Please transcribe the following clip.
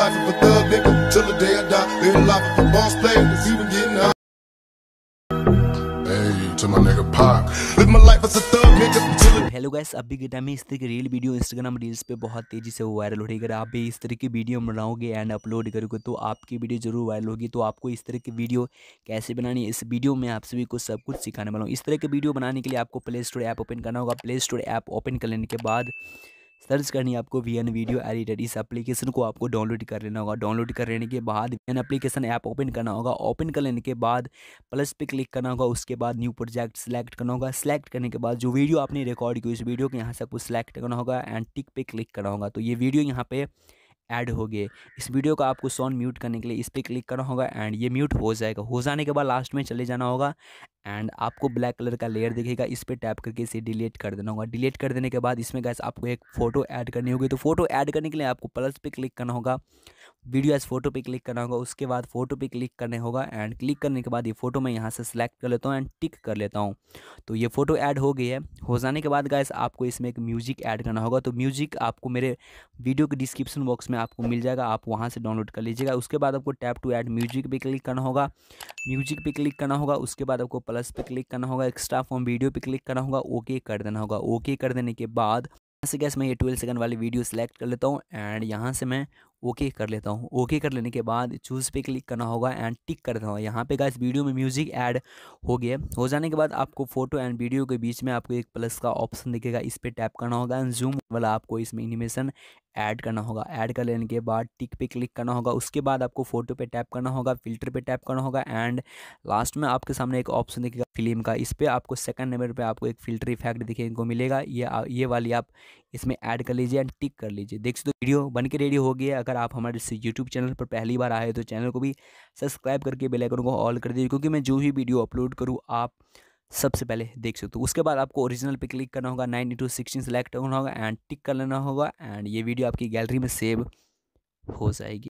life of a thug nigga till the day I die. Live the life of a boss player that's even getting high. Hello guys अभी के time में इस तरह की reel video Instagram reels पे बहुत तेज़ी से वायरल हो रही है अगर आप भी इस तरह की वीडियो बनाओगे एंड अपलोड करोगे तो आपकी वीडियो जरूर वायरल होगी तो आपको इस तरह की वीडियो कैसे बनानी है इस वीडियो में आप सभी को सब कुछ सिखाने वाला हूँ इस तरह की वीडियो बनाने के लिए आपको प्ले स्टोर ऐप ओपन करना होगा प्ले स्टोर ऐप ओपन कर लेने के बाद सर्च करनी आपको वी एन वीडियो एडिटर इस एप्लीकेशन को आपको डाउनलोड कर लेना होगा डाउनलोड कर लेने के बाद एन एप्लीकेशन ऐप ओपन करना होगा ओपन कर लेने के बाद प्लस पे क्लिक करना होगा उसके बाद न्यू प्रोजेक्ट सेलेक्ट करना होगा सेलेक्ट करने के बाद जो वीडियो आपने रिकॉर्ड की उस वीडियो को यहाँ से आपको सेलेक्ट करना होगा एंड टिक पे क्लिक करना होगा तो ये वीडियो यहाँ पे ऐड हो गए इस वीडियो को आपको सॉन्ड म्यूट करने के लिए इस पर क्लिक करना होगा एंड ये म्यूट हो जाएगा हो जाने के बाद लास्ट में चले जाना होगा एंड आपको ब्लैक कलर का लेयर दिखेगा इस पर टैप करके इसे डिलीट कर देना होगा डिलीट कर देने के बाद इसमें गैस आपको एक फ़ोटो ऐड करनी होगी तो फोटो ऐड करने के लिए आपको प्लस पे क्लिक करना होगा वीडियो एज फोटो पे क्लिक करना होगा उसके बाद फोटो पे क्लिक करने होगा एंड क्लिक करने के बाद ये फोटो मैं यहाँ से सेलेक्ट कर लेता हूँ एंड टिक कर लेता हूँ तो ये फोटो ऐड हो गई है हो जाने के बाद गायस आपको इसमें एक म्यूजिक ऐड करना होगा तो म्यूजिक आपको मेरे वीडियो के डिस्क्रिप्शन बॉक्स में आपको मिल जाएगा आप वहाँ से डाउनलोड कर लीजिएगा उसके बाद आपको टैप टू ऐड म्यूजिक पे क्लिक करना होगा म्यूजिक पे क्लिक करना होगा उसके बाद आपको प्लस पे क्लिक करना होगा एक्स्ट्रा फॉर्म वीडियो पे क्लिक करना होगा ओके कर देना होगा ओके कर देने के बाद यहाँ से गैस मैं ये ट्वेल्व सेकंड वाली वीडियो सेलेक्ट कर लेता हूँ एंड यहाँ से मैं ओके कर लेता हूँ ओके कर लेने के बाद चूज़ पे क्लिक करना होगा एंड टिक कर देता हूँ यहाँ पे गाइस वीडियो में म्यूज़िक ऐड हो गया हो जाने के बाद आपको फोटो एंड वीडियो के बीच में आपको एक प्लस का ऑप्शन दिखेगा इस पर टैप करना होगा एंड जूम वाला आपको इसमें एनिमेशन ऐड करना होगा ऐड कर लेने के बाद टिक पे क्लिक करना होगा उसके बाद आपको फोटो पे टैप करना होगा फिल्टर पे टैप करना होगा एंड लास्ट में आपके सामने एक ऑप्शन दिखेगा फिल्म का इस पर आपको सेकंड नंबर पे आपको एक फिल्टर इफेक्ट देखने को मिलेगा ये ये वाली आप इसमें ऐड कर लीजिए एंड टिक कर लीजिए देख सकते वीडियो बन के रेडी हो गया अगर अगर आप हमारे इस यूट्यूब चैनल पर पहली बार आए तो चैनल को भी सब्सक्राइब करके आइकन को ऑल कर दीजिए क्योंकि मैं जो भी वीडियो अपलोड करूँ आप सबसे पहले देख सकते हो उसके बाद आपको ओरिजिनल पे क्लिक करना होगा नाइन इंटू सिक्सटीन सेलेक्ट होना होगा एंड टिक कर लेना होगा एंड ये वीडियो आपकी गैलरी में सेव हो जाएगी